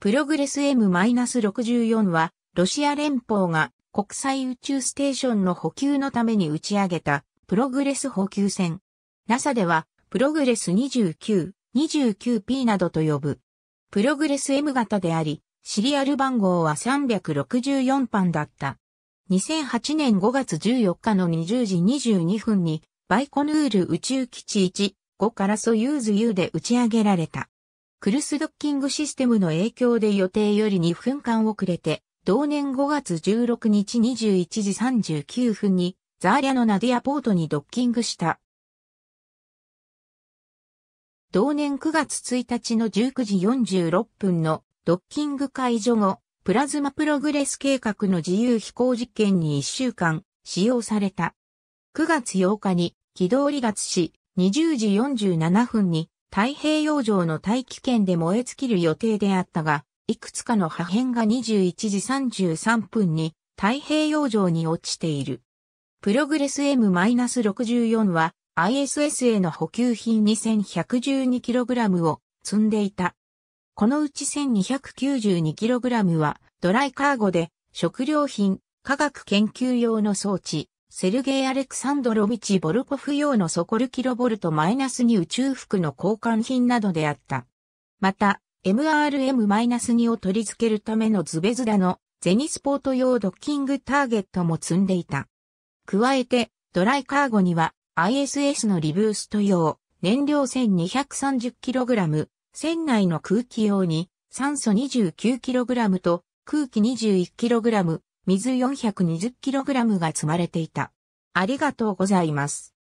プログレス M-64 は、ロシア連邦が国際宇宙ステーションの補給のために打ち上げたプログレス補給船。NASA では、プログレス29、29P などと呼ぶ。プログレス M 型であり、シリアル番号は364番だった。2008年5月14日の20時22分に、バイコヌール宇宙基地1、5からソユーズ U で打ち上げられた。クルスドッキングシステムの影響で予定より2分間遅れて、同年5月16日21時39分に、ザーリャのナディアポートにドッキングした。同年9月1日の19時46分のドッキング解除後、プラズマプログレス計画の自由飛行実験に1週間使用された。9月8日に軌道離脱し、20時47分に太平洋上の大気圏で燃え尽きる予定であったが、いくつかの破片が21時33分に太平洋上に落ちている。プログレス M-64 は ISS への補給品 2112kg を積んでいた。このうち 1292kg はドライカーゴで食料品、科学研究用の装置、セルゲイ・アレクサンドロビチ・ボルコフ用のソコルキロボルトマイナスに宇宙服の交換品などであった。また、MRM-2 を取り付けるためのズベズダのゼニスポート用ドッキングターゲットも積んでいた。加えて、ドライカーゴには ISS のリブースト用、燃料 1230kg、船内の空気用に酸素 29kg と空気 21kg、水 420kg が積まれていた。ありがとうございます。